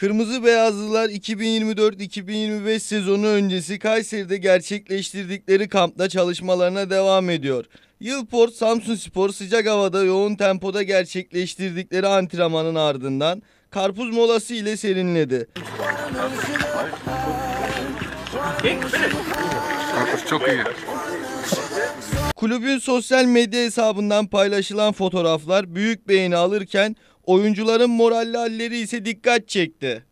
Kırmızı Beyazlılar 2024-2025 sezonu öncesi Kayseri'de gerçekleştirdikleri kampta çalışmalarına devam ediyor. Yılport Samsun Spor sıcak havada yoğun tempoda gerçekleştirdikleri antrenmanın ardından karpuz molası ile serinledi. Karpuz çok iyi. Kulübün sosyal medya hesabından paylaşılan fotoğraflar büyük beğeni alırken oyuncuların moralli halleri ise dikkat çekti.